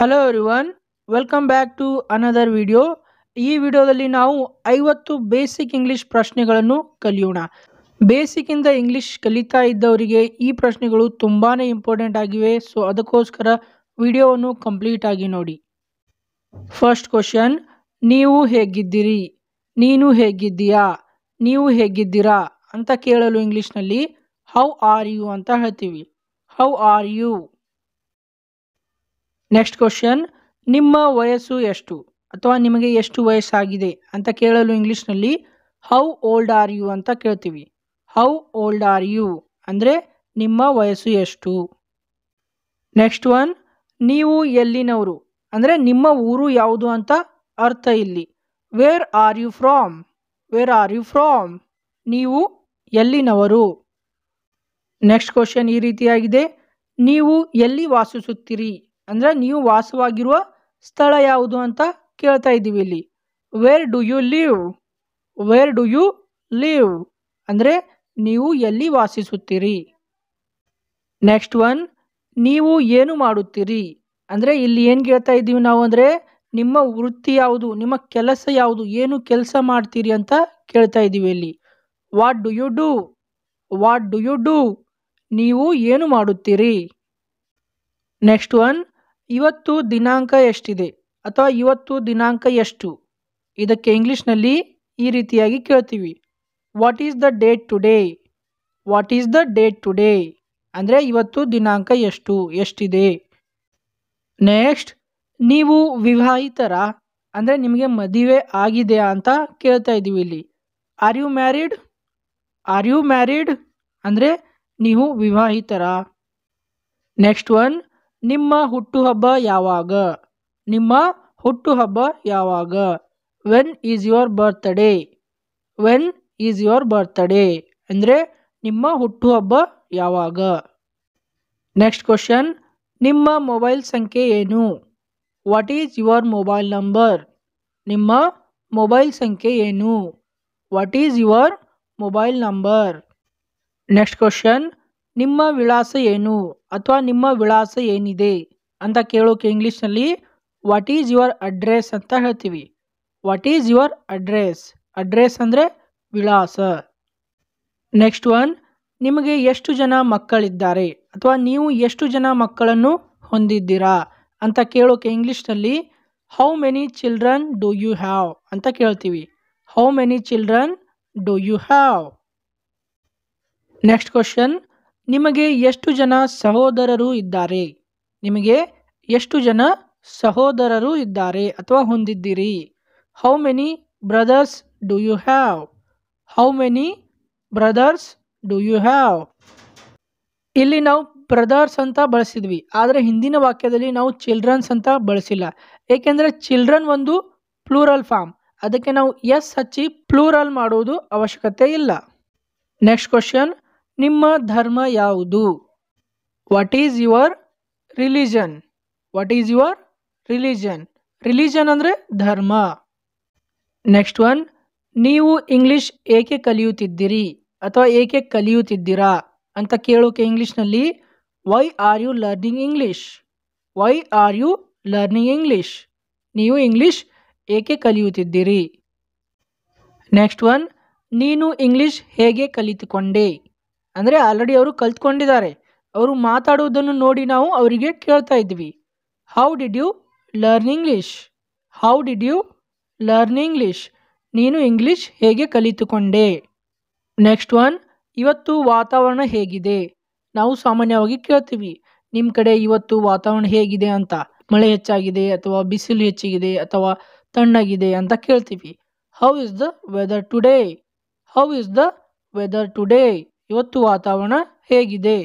hello everyone welcome back to another video ಈ ವಿಡಿಯೋದಲ್ಲಿ ನಾವು ಐವತ್ತು ಬೇಸಿಕ್ ಇಂಗ್ಲೀಷ್ ಪ್ರಶ್ನೆಗಳನ್ನು ಕಲಿಯೋಣ ಬೇಸಿಕ್ಕಿಂದ ಇಂಗ್ಲೀಷ್ ಕಲಿತಾ ಇದ್ದವರಿಗೆ ಈ ಪ್ರಶ್ನೆಗಳು ತುಂಬಾ ಇಂಪಾರ್ಟೆಂಟ್ ಆಗಿವೆ ಸೊ ಅದಕ್ಕೋಸ್ಕರ ವಿಡಿಯೋವನ್ನು ಕಂಪ್ಲೀಟ್ ಆಗಿ ನೋಡಿ ಫಸ್ಟ್ ಕ್ವಶನ್ ನೀವು ಹೇಗಿದ್ದೀರಿ ನೀನು ಹೇಗಿದ್ದೀಯಾ ನೀವು ಹೇಗಿದ್ದೀರಾ ಅಂತ ಕೇಳಲು ಇಂಗ್ಲೀಷ್ನಲ್ಲಿ ಹೌ ಆರ್ ಯು ಅಂತ ಹೇಳ್ತೀವಿ how are you next question ನಿಮ್ಮ ವಯಸ್ಸು ಎಷ್ಟು ಅಥವಾ ನಿಮಗೆ ಎಷ್ಟು ವಯಸ್ಸಾಗಿದೆ ಅಂತ ಕೇಳಲು ಇಂಗ್ಲೀಷ್ನಲ್ಲಿ ಹೌ ಓಲ್ಡ್ ಆರ್ ಯು ಅಂತ ಕೇಳ್ತೀವಿ ಹೌ ಓಲ್ಡ್ ಆರ್ ಯು ಅಂದರೆ ನಿಮ್ಮ ವಯಸ್ಸು ಎಷ್ಟು ನೆಕ್ಸ್ಟ್ ಒನ್ ನೀವು ಎಲ್ಲಿನವರು ಅಂದರೆ ನಿಮ್ಮ ಊರು ಯಾವುದು ಅಂತ ಅರ್ಥ ಇಲ್ಲಿ where are you from where are you from ನೀವು ಎಲ್ಲಿನವರು ನೆಕ್ಸ್ಟ್ ಕ್ವಶನ್ ಈ ರೀತಿಯಾಗಿದೆ ನೀವು ಎಲ್ಲಿ ವಾಸಿಸುತ್ತೀರಿ ಅಂದರೆ ನೀವು ವಾಸವಾಗಿರುವ ಸ್ಥಳ ಯಾವುದು ಅಂತ ಕೇಳ್ತಾ ಇದ್ದೀವಿ ಇಲ್ಲಿ where do you live where do you live ಅಂದರೆ ನೀವು ಎಲ್ಲಿ ವಾಸಿಸುತ್ತೀರಿ ನೆಕ್ಸ್ಟ್ ಒನ್ ನೀವು ಏನು ಮಾಡುತ್ತೀರಿ ಅಂದರೆ ಇಲ್ಲಿ ಏನು ಕೇಳ್ತಾ ಇದ್ದೀವಿ ನಾವು ಅಂದರೆ ನಿಮ್ಮ ವೃತ್ತಿ ಯಾವುದು ನಿಮ್ಮ ಕೆಲಸ ಯಾವುದು ಏನು ಕೆಲಸ ಮಾಡ್ತೀರಿ ಅಂತ ಕೇಳ್ತಾ ಇದ್ದೀವಿ ಇಲ್ಲಿ what do you do what do you do ನೀವು ಏನು ಮಾಡುತ್ತೀರಿ ನೆಕ್ಸ್ಟ್ ಒನ್ ಇವತ್ತು ದಿನಾಂಕ ಎಷ್ಟಿದೆ ಅಥವಾ ಇವತ್ತು ದಿನಾಂಕ ಎಷ್ಟು ಇದಕ್ಕೆ ಇಂಗ್ಲೀಷ್ನಲ್ಲಿ ಈ ರೀತಿಯಾಗಿ ಕೇಳ್ತೀವಿ what is the date today what is the date today ಅಂದರೆ ಇವತ್ತು ದಿನಾಂಕ ಎಷ್ಟು ಎಷ್ಟಿದೆ ನೆಕ್ಸ್ಟ್ ನೀವು ವಿವಾಹಿತರ ಅಂದರೆ ನಿಮಗೆ ಮದುವೆ ಆಗಿದೆಯಾ ಅಂತ ಕೇಳ್ತಾ ಇದ್ದೀವಿ ಇಲ್ಲಿ are you married are you married ಅಂದರೆ ನೀವು ವಿವಾಹಿತರ ನೆಕ್ಸ್ಟ್ ಒನ್ ನಿಮ್ಮ ಹುಟ್ಟುಹಬ್ಬ ಯಾವಾಗ ನಿಮ್ಮ ಹುಟ್ಟುಹಬ್ಬ ಯಾವಾಗ when is your birthday when is your birthday ಅಂದರೆ ನಿಮ್ಮ ಹುಟ್ಟುಹಬ್ಬ ಯಾವಾಗ ನೆಕ್ಸ್ಟ್ ಕ್ವಶನ್ ನಿಮ್ಮ ಮೊಬೈಲ್ ಸಂಖ್ಯೆ ಏನು what is your mobile number ನಿಮ್ಮ ಮೊಬೈಲ್ ಸಂಖ್ಯೆ ಏನು what is your mobile number next question ನಿಮ್ಮ ವಿಳಾಸ ಏನು ಅಥವಾ ನಿಮ್ಮ ವಿಳಾಸ ಏನಿದೆ ಅಂತ ಕೇಳೋಕೆ ಇಂಗ್ಲೀಷ್ನಲ್ಲಿ ವಾಟ್ ಈಸ್ ಯುವರ್ ಅಡ್ರೆಸ್ ಅಂತ ಹೇಳ್ತೀವಿ what is your address address ಅಂದರೆ ವಿಳಾಸ ನೆಕ್ಸ್ಟ್ ಒನ್ ನಿಮಗೆ ಎಷ್ಟು ಜನ ಮಕ್ಕಳಿದ್ದಾರೆ ಅಥವಾ ನೀವು ಎಷ್ಟು ಜನ ಮಕ್ಕಳನ್ನು ಹೊಂದಿದ್ದೀರಾ ಅಂತ ಕೇಳೋಕೆ ಇಂಗ್ಲೀಷ್ನಲ್ಲಿ how many children do you have ಅಂತ ಕೇಳ್ತೀವಿ how many children do you have next question ನಿಮಗೆ ಎಷ್ಟು ಜನ ಸಹೋದರರು ಇದ್ದಾರೆ ನಿಮಗೆ ಎಷ್ಟು ಜನ ಸಹೋದರರು ಇದ್ದಾರೆ ಅಥವಾ ಹೊಂದಿದ್ದೀರಿ how many brothers do you have how many brothers do you have ಇಲ್ಲಿ ನಾವು ಬ್ರದರ್ಸ್ ಅಂತ ಬಳಸಿದ್ವಿ ಆದರೆ ಹಿಂದಿನ ವಾಕ್ಯದಲ್ಲಿ ನಾವು ಚಿಲ್ಡ್ರನ್ಸ್ ಅಂತ ಬಳಸಿಲ್ಲ ಏಕೆಂದರೆ ಚಿಲ್ಡ್ರನ್ ಒಂದು ಪ್ಲೂರಲ್ ಫಾರ್ಮ್ ಅದಕ್ಕೆ ನಾವು ಎಸ್ ಹಚ್ಚಿ ಪ್ಲೂರಲ್ ಮಾಡುವುದು ಅವಶ್ಯಕತೆ ಇಲ್ಲ ನೆಕ್ಸ್ಟ್ ಕ್ವಶನ್ ನಿಮ್ಮ ಧರ್ಮ ಯಾವುದು what is your religion what is your religion religion ಅಂದರೆ ಧರ್ಮ ನೆಕ್ಸ್ಟ್ ಒನ್ ನೀವು ಇಂಗ್ಲೀಷ್ ಏಕೆ ಕಲಿಯುತ್ತಿದ್ದೀರಿ ಅಥವಾ ಏಕೆ ಕಲಿಯುತ್ತಿದ್ದೀರಾ ಅಂತ ಕೇಳೋಕೆ ಇಂಗ್ಲೀಷ್ನಲ್ಲಿ why are you learning English why are you learning English ನೀವು ಇಂಗ್ಲೀಷ್ ಏಕೆ ಕಲಿಯುತ್ತಿದ್ದೀರಿ ನೆಕ್ಸ್ಟ್ ಒನ್ ನೀನು ಇಂಗ್ಲೀಷ್ ಹೇಗೆ ಕಲಿತುಕೊಂಡೆ ಅಂದರೆ ಆಲ್ರೆಡಿ ಅವರು ಕಲ್ತ್ಕೊಂಡಿದ್ದಾರೆ ಅವರು ಮಾತಾಡುವುದನ್ನು ನೋಡಿ ನಾವು ಅವರಿಗೆ ಕೇಳ್ತಾ ಇದ್ವಿ how did you learn English how did you learn English ನೀನು ಇಂಗ್ಲೀಷ್ ಹೇಗೆ ಕಲಿತುಕೊಂಡೆ ನೆಕ್ಸ್ಟ್ ಒನ್ ಇವತ್ತು ವಾತಾವರಣ ಹೇಗಿದೆ ನಾವು ಸಾಮಾನ್ಯವಾಗಿ ಕೇಳ್ತೀವಿ ನಿಮ್ಮ ಕಡೆ ಇವತ್ತು ವಾತಾವರಣ ಹೇಗಿದೆ ಅಂತ ಮಳೆ ಹೆಚ್ಚಾಗಿದೆ ಅಥವಾ ಬಿಸಿಲು ಹೆಚ್ಚಿಗಿದೆ ಅಥವಾ ತಣ್ಣಗಿದೆ ಅಂತ ಕೇಳ್ತೀವಿ how is the weather today how is the weather today ಇವತ್ತು ವಾತಾವರಣ ಹೇಗಿದೆ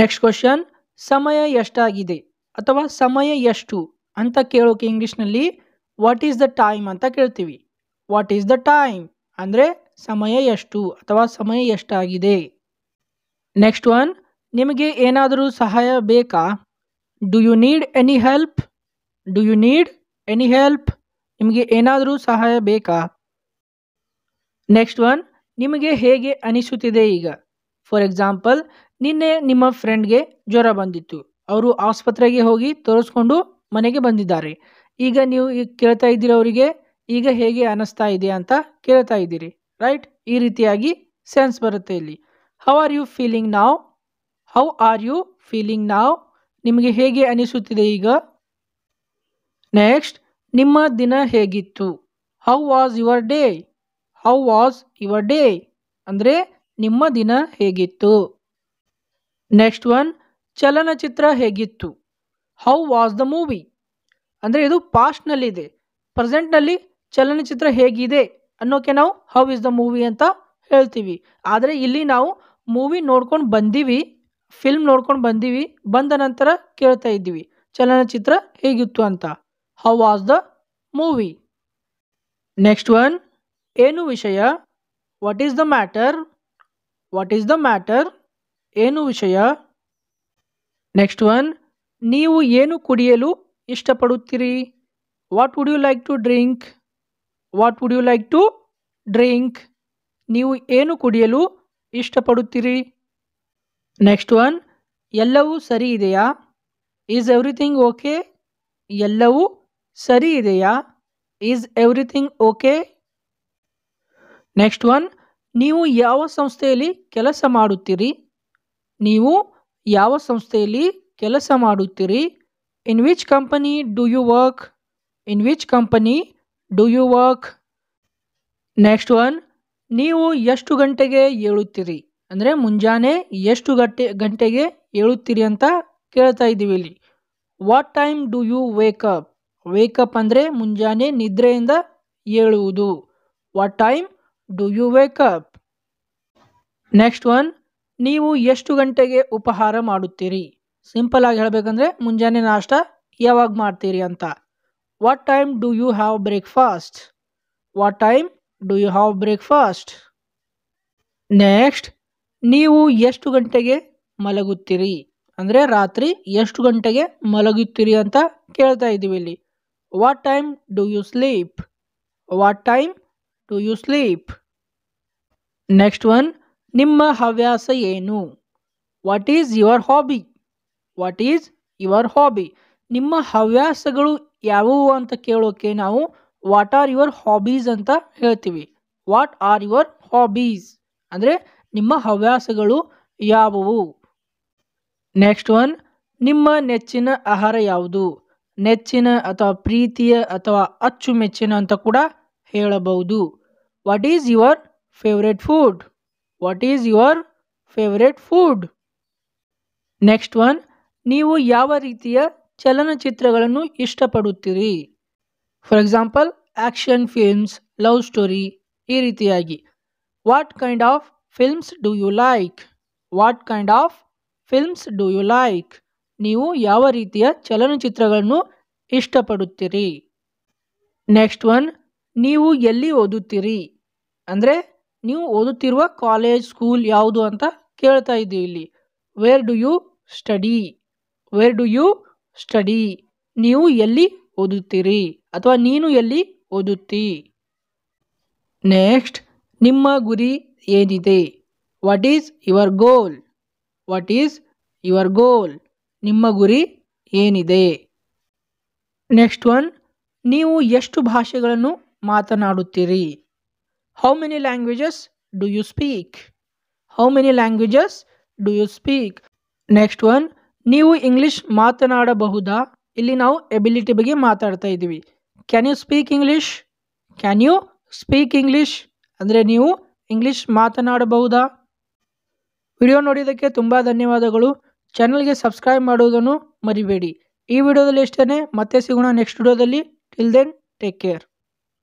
ನೆಕ್ಸ್ಟ್ ಕ್ವಶನ್ ಸಮಯ ಎಷ್ಟಾಗಿದೆ ಅಥವಾ ಸಮಯ ಎಷ್ಟು ಅಂತ ಕೇಳೋಕೆ ಇಂಗ್ಲೀಷ್ನಲ್ಲಿ ವಾಟ್ ಈಸ್ ದ ಟೈಮ್ ಅಂತ ಕೇಳ್ತೀವಿ ವಾಟ್ ಈಸ್ ದ ಟೈಮ್ ಅಂದರೆ ಸಮಯ ಎಷ್ಟು ಅಥವಾ ಸಮಯ ಎಷ್ಟಾಗಿದೆ ನೆಕ್ಸ್ಟ್ ಒನ್ ನಿಮಗೆ ಏನಾದರೂ ಸಹಾಯ ಬೇಕಾ do you need any help do you need any help ನಿಮಗೆ ಏನಾದರೂ ಸಹಾಯ ಬೇಕಾ ನೆಕ್ಸ್ಟ್ ಒನ್ ನಿಮಗೆ ಹೇಗೆ ಅನಿಸುತ್ತಿದೆ ಈಗ ಫಾರ್ ಎಕ್ಸಾಂಪಲ್ ನಿನ್ನೆ ನಿಮ್ಮ ಫ್ರೆಂಡ್ಗೆ ಜ್ವರ ಬಂದಿತ್ತು ಅವರು ಆಸ್ಪತ್ರೆಗೆ ಹೋಗಿ ತೋರಿಸ್ಕೊಂಡು ಮನೆಗೆ ಬಂದಿದ್ದಾರೆ ಈಗ ನೀವು ಈಗ ಕೇಳ್ತಾ ಇದ್ದೀರವರಿಗೆ ಅವರಿಗೆ ಈಗ ಹೇಗೆ ಅನಿಸ್ತಾ ಇದೆ ಅಂತ ಕೇಳ್ತಾ ಇದ್ದೀರಿ ರೈಟ್ ಈ ರೀತಿಯಾಗಿ ಸೆನ್ಸ್ ಬರುತ್ತೆ ಇಲ್ಲಿ ಹೌ ಆರ್ ಯು ಫೀಲಿಂಗ್ ನಾವು ಹೌ ಆರ್ ಯು ಫೀಲಿಂಗ್ ನಾವು ನಿಮಗೆ ಹೇಗೆ ಅನಿಸುತ್ತಿದೆ ಈಗ ನೆಕ್ಸ್ಟ್ ನಿಮ್ಮ ದಿನ ಹೇಗಿತ್ತು how was your day how was your day ಅಂದರೆ ನಿಮ್ಮ ದಿನ ಹೇಗಿತ್ತು ನೆಕ್ಸ್ಟ್ ಒನ್ ಚಲನಚಿತ್ರ ಹೇಗಿತ್ತು ಹೌ ವಾಸ್ ದ ಮೂವಿ ಅಂದರೆ ಇದು ಪಾಸ್ಟ್ನಲ್ಲಿದೆ ಪ್ರೆಸೆಂಟ್ನಲ್ಲಿ ಚಲನಚಿತ್ರ ಹೇಗಿದೆ ಅನ್ನೋಕ್ಕೆ ನಾವು ಹೌ ಇಸ್ ದ ಮೂವಿ ಅಂತ ಹೇಳ್ತೀವಿ ಆದರೆ ಇಲ್ಲಿ ನಾವು ಮೂವಿ ನೋಡ್ಕೊಂಡು ಬಂದೀವಿ ಫಿಲ್ಮ್ ನೋಡ್ಕೊಂಡು ಬಂದೀವಿ ಬಂದ ನಂತರ ಕೇಳ್ತಾ ಇದ್ದೀವಿ ಚಲನಚಿತ್ರ ಹೇಗಿತ್ತು ಅಂತ how was the movie next one ಏನು ವಿಷಯ what is the matter what is the matter ಏನು ವಿಷಯ ನೆಕ್ಸ್ಟ್ ಒನ್ ನೀವು ಏನು ಕುಡಿಯಲು ಇಷ್ಟಪಡುತ್ತೀರಿ what would you like to drink what would you like to drink ನೀವು ಏನು ಕುಡಿಯಲು ಇಷ್ಟಪಡುತ್ತೀರಿ ನೆಕ್ಸ್ಟ್ ಒನ್ ಎಲ್ಲವೂ ಸರಿ ಇದೆಯಾ ಈಸ್ ಎವ್ರಿಥಿಂಗ್ ಓಕೆ ಎಲ್ಲವೂ ಸರಿ ಇದೆಯಾ is everything okay next one ನೀವು ಯಾವ ಸಂಸ್ಥೆಯಲ್ಲಿ ಕೆಲಸ ಮಾಡುತ್ತೀರಿ ನೀವು ಯಾವ ಸಂಸ್ಥೆಯಲ್ಲಿ ಕೆಲಸ ಮಾಡುತ್ತೀರಿ in which company do you work in which company do you work next one ನೀವು ಎಷ್ಟು ಗಂಟೆಗೆ ಏಳುತ್ತೀರಿ ಅಂದರೆ ಮುಂಜಾನೆ ಎಷ್ಟು ಗಂಟೆ ಗಂಟೆಗೆ ಏಳುತ್ತೀರಿ ಅಂತ ಕೇಳ್ತಾ ಇದ್ದೀವಿ ಇಲ್ಲಿ what time do you wake up wake up ಅಂದರೆ ಮುಂಜಾನೆ ನಿದ್ರೆಯಿಂದ ಏಳುವುದು what time do you up next one ನೀವು ಎಷ್ಟು ಗಂಟೆಗೆ ಉಪಹಾರ ಮಾಡುತ್ತೀರಿ ಸಿಂಪಲ್ ಆಗಿ ಹೇಳಬೇಕಂದ್ರೆ ಮುಂಜಾನೆ ನಾಷ್ಟ ಯಾವಾಗ ಮಾಡ್ತೀರಿ ಅಂತ what time do you have breakfast what time do you have breakfast next ನೀವು ಎಷ್ಟು ಗಂಟೆಗೆ ಮಲಗುತ್ತೀರಿ ಅಂದರೆ ರಾತ್ರಿ ಎಷ್ಟು ಗಂಟೆಗೆ ಮಲಗುತ್ತೀರಿ ಅಂತ ಕೇಳ್ತಾ ಇದ್ದೀವಿ ಇಲ್ಲಿ what time do you sleep what time do you sleep next one ನಿಮ್ಮ ಹವ್ಯಾಸ ಏನು what is your hobby what is your hobby ನಿಮ್ಮ ಹವ್ಯಾಸಗಳು ಯಾವುವು ಅಂತ ಕೇಳೋಕೆ ನಾವು ವಾಟ್ ಆರ್ ಯುವರ್ ಹಾಬೀಸ್ ಅಂತ ಹೇಳ್ತೀವಿ ವಾಟ್ ಆರ್ ಯುವರ್ ಹಾಬೀಸ್ ಅಂದರೆ ನಿಮ್ಮ ಹವ್ಯಾಸಗಳು ಯಾವುವು ನೆಕ್ಸ್ಟ್ ಒನ್ ನಿಮ್ಮ ನೆಚ್ಚಿನ ಆಹಾರ ಯಾವುದು ನೆಚ್ಚಿನ ಅಥವಾ ಪ್ರೀತಿಯ ಅಥವಾ ಅಚ್ಚುಮೆಚ್ಚಿನ ಅಂತ ಕೂಡ ಹೇಳಬಹುದು what is your favourite food what is your favourite food next one ನೀವು ಯಾವ ರೀತಿಯ ಚಲನಚಿತ್ರಗಳನ್ನು ಇಷ್ಟಪಡುತ್ತೀರಿ for example action films love story ಈ ರೀತಿಯಾಗಿ what kind of films do you like what kind of films do you like ನೀವು ಯಾವ ರೀತಿಯ ಚಲನಚಿತ್ರಗಳನ್ನು ಇಷ್ಟಪಡುತ್ತೀರಿ ನೆಕ್ಸ್ಟ್ ಒನ್ ನೀವು ಎಲ್ಲಿ ಓದುತ್ತೀರಿ ಅಂದರೆ ನೀವು ಓದುತ್ತಿರುವ ಕಾಲೇಜ್ ಸ್ಕೂಲ್ ಯಾವುದು ಅಂತ ಕೇಳ್ತಾ ಇದ್ದೀವಿ ಇಲ್ಲಿ where do you study where do you study ನೀವು ಎಲ್ಲಿ ಓದುತ್ತೀರಿ ಅಥವಾ ನೀನು ಎಲ್ಲಿ ಓದುತ್ತೀ ನೆಕ್ಸ್ಟ್ ನಿಮ್ಮ ಗುರಿ ಏನಿದೆ what is your goal what is your goal ನಿಮ್ಮ ಗುರಿ ಏನಿದೆ ನೆಕ್ಸ್ಟ್ ಒನ್ ನೀವು ಎಷ್ಟು ಭಾಷೆಗಳನ್ನು ಮಾತನಾಡುತ್ತೀರಿ how many languages do you speak how many languages do you speak next one ನೀವು ಇಂಗ್ಲೀಷ್ ಮಾತನಾಡಬಹುದಾ ಇಲ್ಲಿ ನಾವು ಎಬಿಲಿಟಿ ಬಗ್ಗೆ ಮಾತಾಡ್ತಾ ಇದ್ದೀವಿ can you speak English can you speak English ಅಂದರೆ ನೀವು ಇಂಗ್ಲೀಷ್ ಮಾತನಾಡಬಹುದಾ ವಿಡಿಯೋ ನೋಡಿದ್ದಕ್ಕೆ ತುಂಬ ಧನ್ಯವಾದಗಳು ಚಾನಲ್ಗೆ ಸಬ್ಸ್ಕ್ರೈಬ್ ಮಾಡುವುದನ್ನು ಮರಿಬೇಡಿ ಈ ವಿಡಿಯೋದಲ್ಲಿ ಎಷ್ಟೇ ಮತ್ತೆ ಸಿಗೋಣ ನೆಕ್ಸ್ಟ್ ವಿಡಿಯೋದಲ್ಲಿ ಟಿಲ್ ದೆನ್ ಟೇಕ್ ಕೇರ್